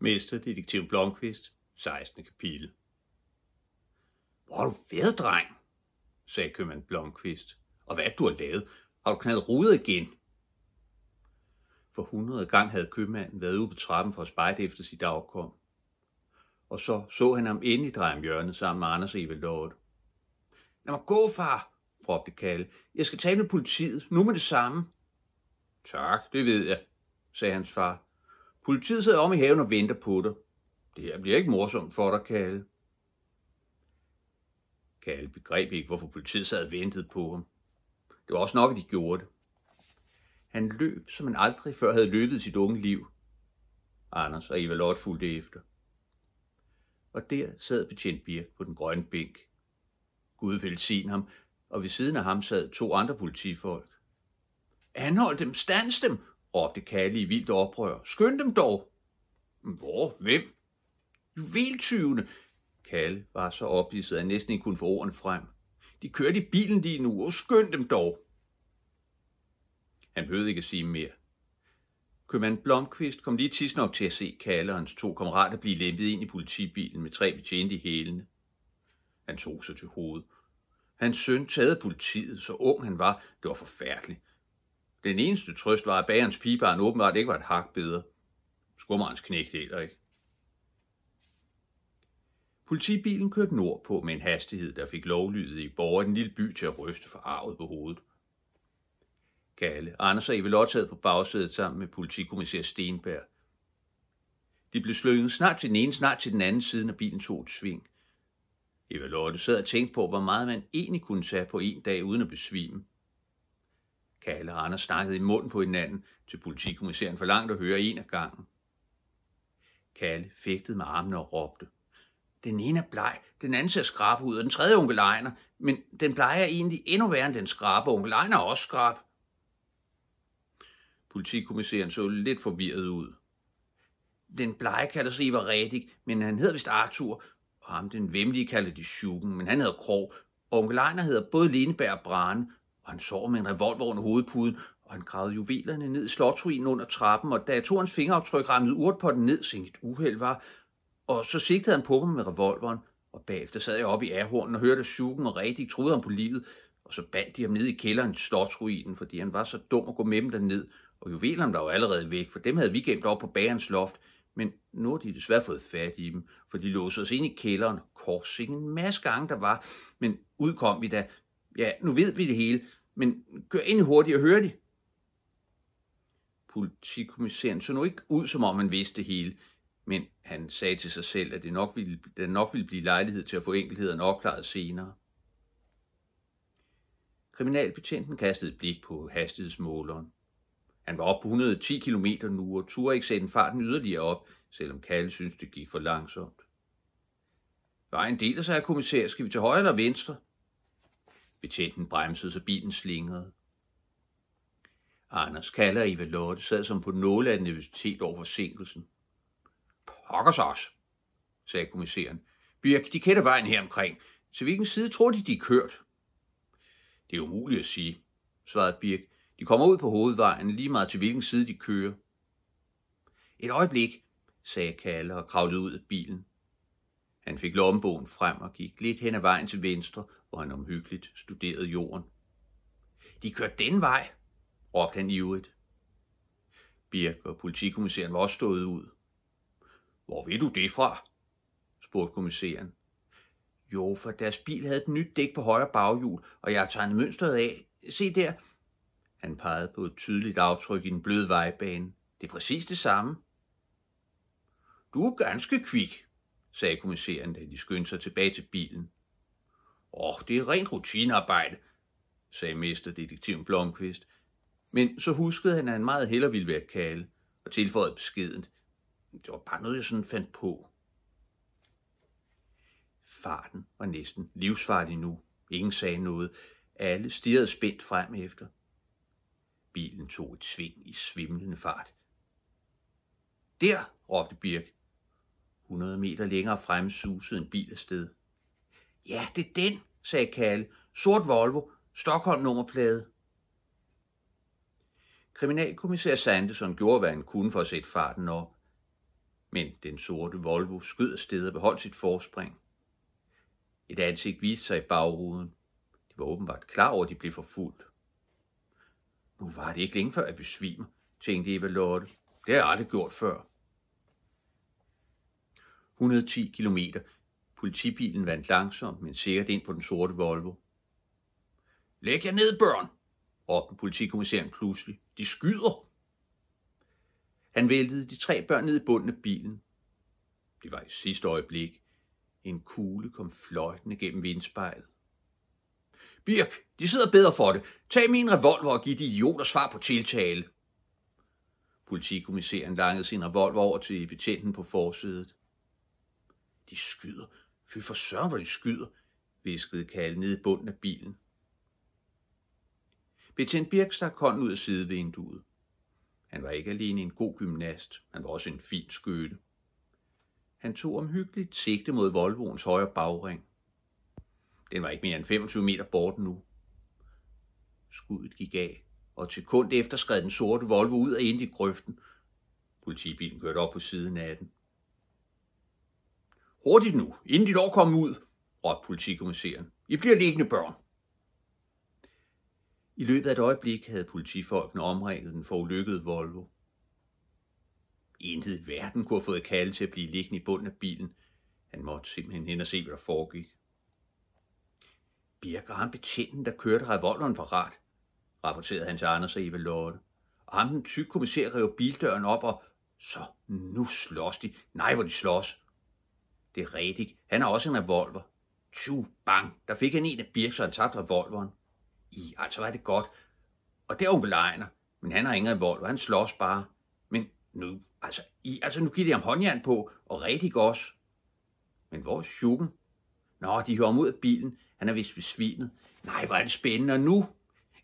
Mesterdetektiv Blomqvist, 16. kapitel. Hvor har du været, dreng? sagde købmand Blomqvist. Og hvad du har lavet? Har du knaldet rudet igen? For hundrede gang havde købmanden været ude på trappen for at spejde efter sit afkom. Og så så han ham ind i drejem hjørnet sammen med Anders Lort. Lad mig gå, far, råbte Kalle. Jeg skal tale med politiet, nu med det samme. Tak, det ved jeg, sagde hans far Politiet sidder om i haven og venter på dig. Det her bliver ikke morsomt for dig, Kalle. Kalle begreb ikke, hvorfor politiet sad ventet på ham. Det var også nok, at de gjorde det. Han løb, som han aldrig før havde løbet i sit unge liv. Anders og Eva Lott fulgte efter. Og der sad betjent Birk på den grønne bænk. Gud velsign ham, og ved siden af ham sad to andre politifolk. Anhold dem, stands dem, råbte Kalle i vildt oprør. Skynd dem dog! Hvor? Hvem? Juveltyvene! Kalle var så ophidset, at han næsten ikke kunne få ordene frem. De kørte i bilen lige nu, og skynd dem dog! Han behøvede ikke at sige mere. Købmand Blomqvist kom lige tids nok til at se Kalle og hans to kammerater blive lempet ind i politibilen med tre betjente i hælene. Han tog sig til hovedet. Hans søn taget politiet, så ung han var. Det var forfærdeligt. Den eneste trøst var, at bagerens pibaren åbenbart ikke var et hak bedre. Skummerens knægt heller ikke. Politibilen kørte nordpå med en hastighed, der fik lovlydet i borger den lille by til at ryste for arvet på hovedet. Kalle, Anders og Evelot sad på bagsædet sammen med politikommissær Stenberg. De blev slynget snart til den ene, snart til den anden side, af bilen tog et sving. Eva Lotte sad og tænkte på, hvor meget man egentlig kunne tage på en dag uden at besvime. Kalle og Anders snakkede i munden på hinanden, til politikommissæren for langt at høre en af gangen. Kalle fægtede med armene og råbte. Den ene er bleg, den anden ser skrab ud, og den tredje onkel Ejner, men den er egentlig endnu værre end den skrab, og onkel Ejner er også skrab. Politikommissæren så lidt forvirret ud. Den blege kalder sig Ivar Redik, men han hedder vist Arthur, og ham den vemmelige kalder de Sjuken, men han hedder Krog. Onkel Ejner hedder både Lineberg og Brane, og han sov med en revolver under hovedpuden, og han gravede juvelerne ned i slotruinen under trappen, og da datorens fingeraftryk ramte urt på den ned, sænket uheld var, og så sigtede han på mig med revolveren, og bagefter sad jeg oppe i ærhornen og hørte, at Sjuken og Redig troede ham på livet, og så bandt de ham ned i kælderen i slotsruinen, fordi han var så dum at gå med dem derned, og juvelerne var jo allerede væk, for dem havde vi gemt op på bagerens loft, men nu har de desværre fået fat i dem, for de låste os ind i kælderen korsingen, korsing en masse gange, der var, men udkom vi da. Ja, nu ved vi det hele, men kør ind hurtigt og hør det. Politikommissæren så nu ikke ud, som om han vidste det hele, men han sagde til sig selv, at det nok ville, der nok ville blive lejlighed til at få enkelhederne opklaret senere. Kriminalbetjenten kastede et blik på hastighedsmåleren. Han var oppe på 110 km nu og turde ikke sætte farten yderligere op, selvom Kalle synes, det gik for langsomt. Vejen deler sig af kommissær. Skal vi til højre eller venstre? Betjenten bremsede, så bilen slingrede. Anders Kaller og Eva Lotte sad som på nåle af nervøsitet over forsinkelsen. Pokkers os, sagde kommissæren. Birk, de kender vejen her omkring. Til hvilken side tror de, de er kørt? Det er umuligt at sige, svarede Birk. De kommer ud på hovedvejen, lige meget til hvilken side de kører. Et øjeblik, sagde Kalle og kravlede ud af bilen. Han fik lommebogen frem og gik lidt hen ad vejen til venstre, hvor han omhyggeligt studerede jorden. De kørte den vej, råbte han ivrigt. Birk og politikommissæren var også stået ud. Hvor ved du det fra? spurgte kommissæren. Jo, for deres bil havde et nyt dæk på højre baghjul, og jeg har tegnet mønstret af. Se der. Han pegede på et tydeligt aftryk i den bløde vejbane. Det er præcis det samme. Du er ganske kvik, sagde kommissæren, da de skyndte sig tilbage til bilen. Åh, oh, det er rent rutinearbejde, sagde mesterdetektiven Blomqvist. Men så huskede han, at han meget hellere ville være kalde, og tilføjede beskedent. Det var bare noget, jeg sådan fandt på. Farten var næsten livsfarlig nu. Ingen sagde noget. Alle stirrede spændt frem efter. Bilen tog et sving i svimlende fart. Der, råbte Birk. 100 meter længere frem susede en bil afsted. Ja, det er den, sagde Kalle. Sort Volvo, Stockholm nummerplade. Kriminalkommissær Sanderson gjorde, hvad han kunne for at sætte farten op. Men den sorte Volvo skød afsted og beholdt sit forspring. Et ansigt viste sig i bagruden. De var åbenbart klar over, at de blev forfulgt. Nu var det ikke længe før, jeg besvimer, tænkte Eva Lotte. Det har jeg aldrig gjort før. 110 km. Politibilen vandt langsomt, men sikkert ind på den sorte Volvo. Læg jer ned, børn, råbte politikommissæren pludselig. De skyder! Han væltede de tre børn ned i bunden af bilen. Det var i sidste øjeblik. En kugle kom fløjtende gennem vindspejlet. Birk, de sidder bedre for det. Tag min revolver og giv de idioter svar på tiltale. Politikommissæren langede sin revolver over til betjenten på forsædet. De skyder. Fy for søren, hvor de skyder, viskede Kalle ned i bunden af bilen. Betjent Birk stak hånden ud af sidevinduet. Han var ikke alene en god gymnast, han var også en fin skytte. Han tog omhyggeligt sigte mod Volvoens højre bagring. Den var ikke mere end 25 meter bort nu. Skuddet gik af, og til kund efter skred den sorte Volvo ud af ind i grøften. Politibilen kørte op på siden af den. Hurtigt nu, inden dit år kommer ud, råbte politikommissæren. I bliver liggende børn. I løbet af et øjeblik havde politifolkene omringet den forulykkede Volvo. Intet i verden kunne have fået Kalle til at blive liggende i bunden af bilen. Han måtte simpelthen hen og se, hvad der foregik. Birger ham betjenten, der kørte revolveren parat, rapporterede han til Anders og Eva Lotte. Og ham den tyk kommissær rev bildøren op, og så nu slås de. Nej, hvor de slås. Det er rigtigt. Han har også en revolver. Tju, bang. Der fik han en af Birk, så han tabte revolveren. I, altså var det godt. Og det er onkel Ejner. Men han har ingen revolver. Han slås bare. Men nu, altså, I, altså nu giver de ham håndjern på, og rigtig også. Men hvor er sjukken? Nå, de hører ham ud af bilen. Han er vist besvimet. Nej, hvor er det spændende. Og nu?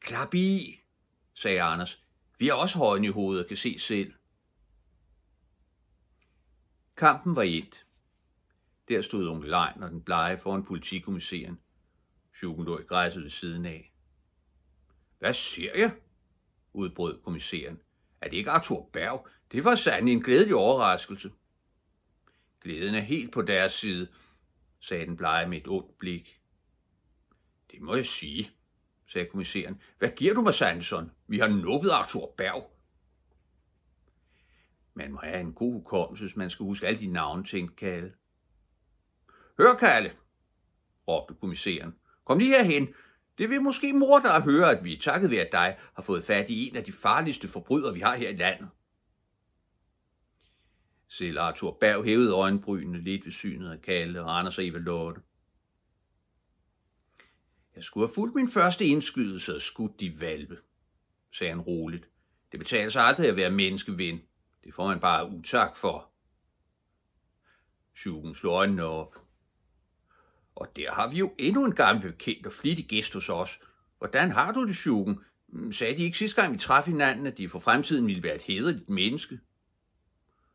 Klap i, sagde Anders. Vi har også højne i hovedet og kan se selv. Kampen var et. Der stod onkel Lein og den blege foran politikommissæren. Sjukken lå i græsset ved siden af. Hvad ser jeg? udbrød kommissæren. Er det ikke Arthur Berg? Det var sandt en glædelig overraskelse. Glæden er helt på deres side, sagde den blege med et ondt blik. Det må jeg sige, sagde kommissæren. Hvad giver du mig, Sanderson? Vi har nubbet Arthur Berg. Man må have en god hukommelse, hvis man skal huske alle de navne, tænkte Kalle. Hør, Kalle, råbte kommissæren. Kom lige herhen. Det vil måske mor der at høre, at vi takket ved at dig har fået fat i en af de farligste forbrydere, vi har her i landet. Selv Arthur Berg hævede øjenbrynene lidt ved synet af Kalle og Anders og Eva Lotte. Jeg skulle have fulgt min første indskydelse og skudt de valpe, sagde han roligt. Det betaler sig aldrig at være menneskeven. Det får man bare utak for. Sjuken slog øjnene op. Og der har vi jo endnu en gammel bekendt og flittig gæst hos os. Hvordan har du det, Sjugen? Mm, sagde de ikke sidste gang, vi træffede hinanden, at de for fremtiden ville være et hederligt menneske?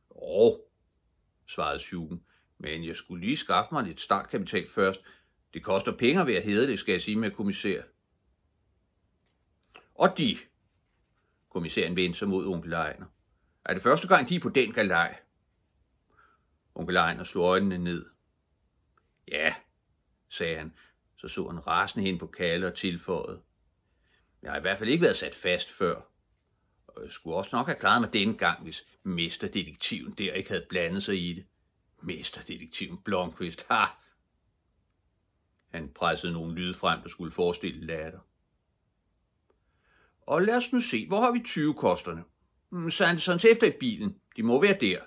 Åh, oh, svarede Sjugen, men jeg skulle lige skaffe mig lidt startkapital først. Det koster penge at være hederlig, skal jeg sige med kommissær. Og de, kommissæren vendte sig mod onkel Ejner. Er det første gang, de er på den galej? Onkel Ejner slog øjnene ned. Ja, sagde han. Så så han rasende hen på Kalle og tilføjede. Jeg har i hvert fald ikke været sat fast før. Og jeg skulle også nok have klaret mig denne gang, hvis mesterdetektiven der ikke havde blandet sig i det. Mesterdetektiven Blomqvist, ha! Han pressede nogle lyde frem, der skulle forestille latter. Og lad os nu se, hvor har vi 20-kosterne? Mm, Sansons efter i bilen. De må være der.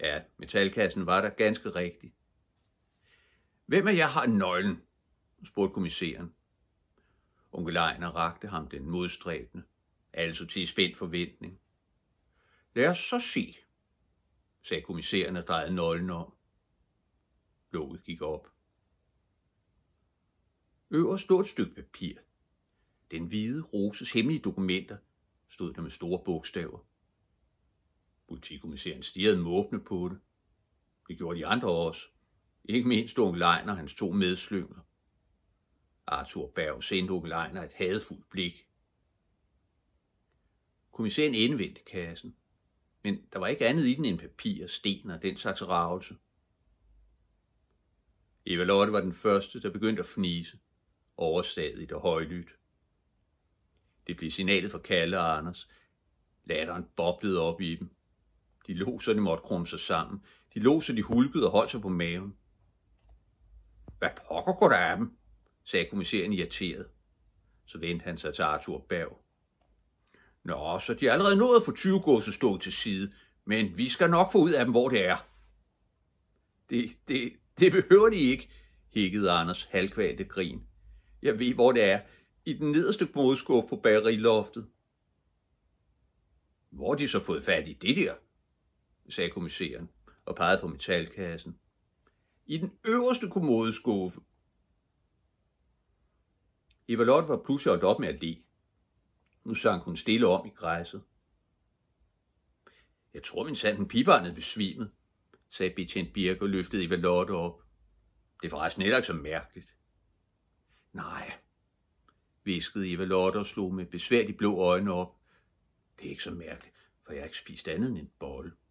Ja, metalkassen var der ganske rigtigt. Hvem af jer har nøglen? spurgte kommissæren. Onkel Ejner rakte ham den modstræbende, altså til spændt forventning. Lad os så se, sagde kommissæren og drejede nøglen om. Låget gik op. Øverst stod et stykke papir. Den hvide roses hemmelige dokumenter stod der med store bogstaver. Politikommissæren stirrede måbne på det. Det gjorde de andre også. Ikke mindst Unge Leiner og hans to medslynger. Arthur Berg sendte Unge Leiner et hadfuldt blik. Kommissæren indvendte kassen, men der var ikke andet i den end papir, sten og den slags ravelse. Eva Lotte var den første, der begyndte at fnise, overstadigt og højlydt. Det blev signalet for Kalle og Anders. Latteren boblede op i dem. De lå, så de måtte krumme sig sammen. De lå, så de hulkede og holdt sig på maven. Hvad pokker går der af dem? sagde kommissæren irriteret. Så vendte han sig til Arthur Berg. Nå, så de er allerede nået at få 20 gåse stå til side, men vi skal nok få ud af dem, hvor det er. Det, det, det behøver de ikke, hikkede Anders halvkvalte grin. Jeg ved, hvor det er. I den nederste modskuffe på bageriloftet. Hvor har de så fået fat i det der? sagde kommissæren og pegede på metalkassen i den øverste kommodeskuffe. Evalot var pludselig holdt op med at le. Nu sank hun stille om i græsset. Jeg tror, min sanden pibarnet ved besvimet, sagde betjent Birk og løftede Evalotte op. Det var resten heller ikke så mærkeligt. Nej, viskede Evalotte og slog med besværligt blå øjne op. Det er ikke så mærkeligt, for jeg har ikke spist andet end en bolle.